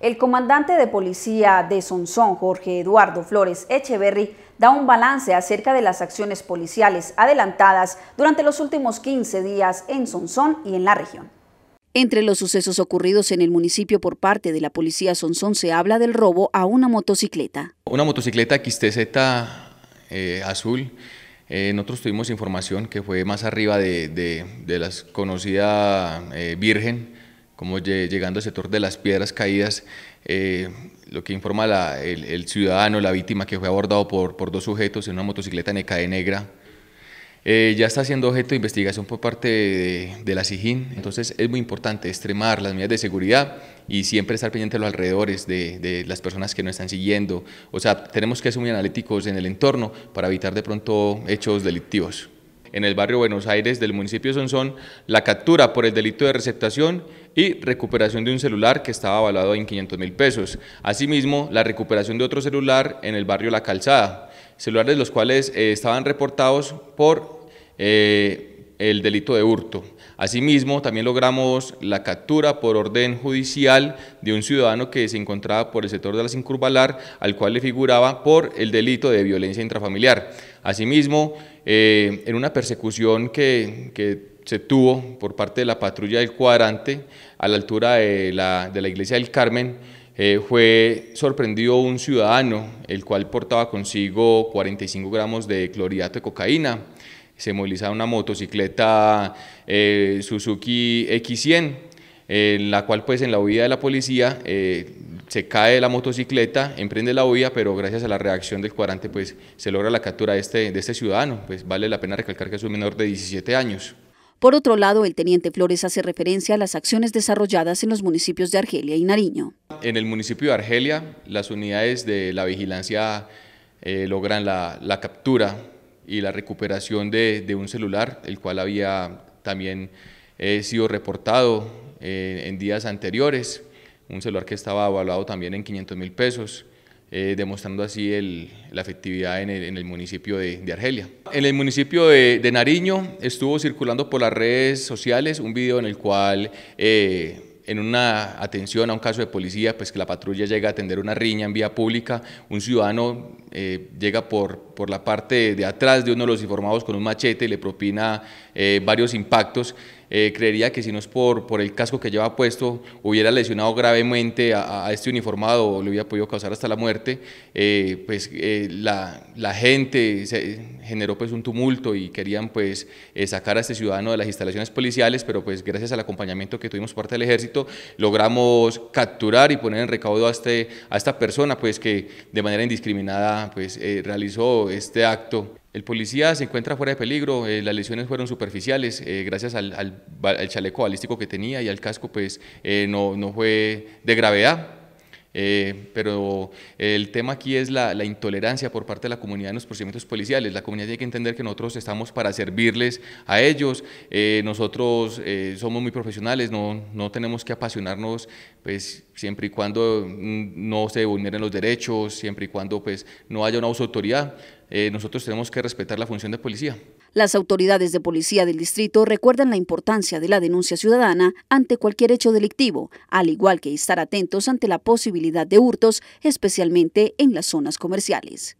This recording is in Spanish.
El comandante de policía de Sonson, Jorge Eduardo Flores Echeverry, da un balance acerca de las acciones policiales adelantadas durante los últimos 15 días en Sonsón y en la región. Entre los sucesos ocurridos en el municipio por parte de la policía Sonson se habla del robo a una motocicleta. Una motocicleta XTZ eh, azul. Eh, nosotros tuvimos información que fue más arriba de, la conocida eh, Virgen, como llegando al sector de las piedras caídas, eh, lo que informa el, ciudadano, la víctima, que fue abordado por, por dos sujetos en una motocicleta en de negra. Eh, ya está siendo objeto de investigación por parte de, la SIJIN, entonces es muy importante extremar las medidas de seguridad y siempre estar pendiente de los alrededores, de, de, las personas que nos están siguiendo. O sea, tenemos que ser muy analíticos en el entorno para evitar de pronto hechos delictivos. En el barrio Buenos Aires del municipio de Sonsón, la captura por el delito de receptación y recuperación de un celular que estaba evaluado en 500 mil pesos. Asimismo, la recuperación de otro celular en el barrio La Calzada, celulares los cuales eh, estaban reportados por eh, el delito de hurto. Asimismo, también logramos la captura por orden judicial de un ciudadano que se encontraba por el sector de la Sincurbalar, al cual le figuraba por el delito de violencia intrafamiliar. Asimismo, eh, en una persecución que, que se tuvo por parte de la patrulla del cuadrante a la altura de la, de la iglesia del Carmen, eh, fue sorprendido un ciudadano, el cual portaba consigo 45 gramos de clorhidrato de cocaína. Se movilizaba una motocicleta eh, Suzuki X100, en la cual pues en la huida de la policía eh, se cae de la motocicleta, emprende la huida, pero gracias a la reacción del cuadrante pues se logra la captura de este, de este ciudadano. Pues vale la pena recalcar que es un menor de 17 años. Por otro lado, el teniente Flores hace referencia a las acciones desarrolladas en los municipios de Argelia y Nariño. En el municipio de Argelia, las unidades de la vigilancia eh, logran la, captura y la recuperación de, un celular, el cual había también eh, sido reportado eh, en días anteriores, un celular que estaba evaluado también en 500 mil pesos. Eh, demostrando así la efectividad en el, municipio de, Argelia. En el municipio de, Nariño estuvo circulando por las redes sociales un video en el cual... Eh, en una atención a un caso de policía, pues que la patrulla llega a atender una riña en vía pública, un ciudadano eh, llega por, por la parte de atrás de uno de los informados con un machete y le propina eh, varios impactos. Eh, creería que si no es por, por el casco que lleva puesto, hubiera lesionado gravemente a, este uniformado o le hubiera podido causar hasta la muerte, pues la, gente generó pues un tumulto y querían pues sacar a este ciudadano de las instalaciones policiales, pero pues gracias al acompañamiento que tuvimos parte del ejército, logramos capturar y poner en recaudo a, este, a esta persona pues, que de manera indiscriminada pues, eh, realizó este acto. El policía se encuentra fuera de peligro, eh, las lesiones fueron superficiales, eh, gracias al, chaleco balístico que tenía y al casco pues, no, no fue de gravedad, eh, pero el tema aquí es la, intolerancia por parte de la comunidad en los procedimientos policiales. La comunidad tiene que entender que nosotros estamos para servirles a ellos, eh, nosotros eh, somos muy profesionales, no, no tenemos que apasionarnos pues, siempre y cuando mm, no se vulneren los derechos, siempre y cuando pues, no haya una uso de autoridad, eh, nosotros tenemos que respetar la función de policía. Las autoridades de policía del distrito recuerdan la importancia de la denuncia ciudadana ante cualquier hecho delictivo, al igual que estar atentos ante la posibilidad de hurtos, especialmente en las zonas comerciales.